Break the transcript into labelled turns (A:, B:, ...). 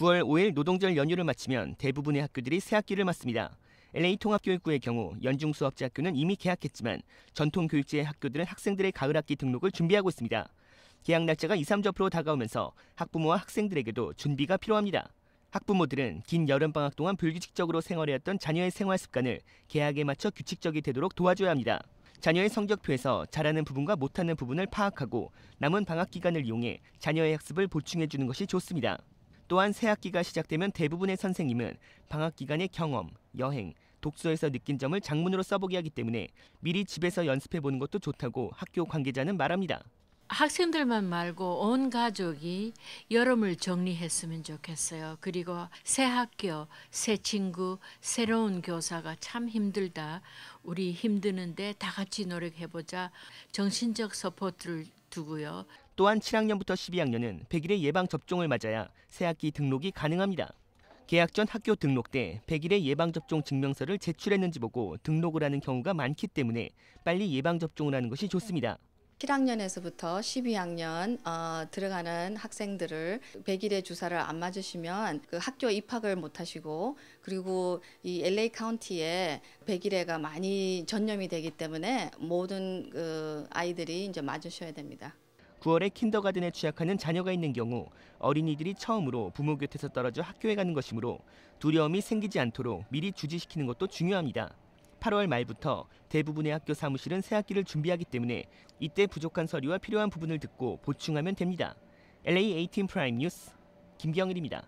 A: 9월 5일 노동절 연휴를 마치면 대부분의 학교들이 새학기를 맞습니다. LA통합교육부의 경우 연중 수업제 학교는 이미 개학했지만 전통 교육지의 학교들은 학생들의 가을 학기 등록을 준비하고 있습니다. 개학 날짜가 2, 3주 앞으로 다가오면서 학부모와 학생들에게도 준비가 필요합니다. 학부모들은 긴 여름방학 동안 불규칙적으로 생활해왔던 자녀의 생활 습관을 개학에 맞춰 규칙적이 되도록 도와줘야 합니다. 자녀의 성적표에서 잘하는 부분과 못하는 부분을 파악하고 남은 방학 기간을 이용해 자녀의 학습을 보충해 주는 것이 좋습니다. 또한 새학기가 시작되면 대부분의 선생님은 방학 기간의 경험, 여행, 독서에서 느낀 점을 장문으로 써보게 하기 때문에 미리 집에서 연습해 보는 것도 좋다고 학교 관계자는 말합니다.
B: 학생들만 말고 온 가족이 여름을 정리했으면 좋겠어요. 그리고 새 학교, 새 친구, 새로운 교사가 참 힘들다. 우리 힘드는데 다 같이 노력해보자. 정신적 서포트를 두고요.
A: 또한 7학년부터 12학년은 100일의 예방 접종을 맞아야 새학기 등록이 가능합니다. 계약 전 학교 등록 때 100일의 예방 접종 증명서를 제출했는지 보고 등록을 하는 경우가 많기 때문에 빨리 예방 접종을 하는 것이 좋습니다.
C: 7학년에서부터 12학년 어, 들어가는 학생들을 100일의 주사를 안 맞으시면 그 학교 입학을 못 하시고 그리고 이 LA 카운티에 100일에가 많이 전염이 되기 때문에 모든 그 아이들이 이제 맞으셔야 됩니다.
A: 9월에 킨더가든에 취약하는 자녀가 있는 경우 어린이들이 처음으로 부모 곁에서 떨어져 학교에 가는 것이므로 두려움이 생기지 않도록 미리 주지시키는 것도 중요합니다. 8월 말부터 대부분의 학교 사무실은 새 학기를 준비하기 때문에 이때 부족한 서류와 필요한 부분을 듣고 보충하면 됩니다. LA 18 p r 프라 e 뉴스 김경일입니다.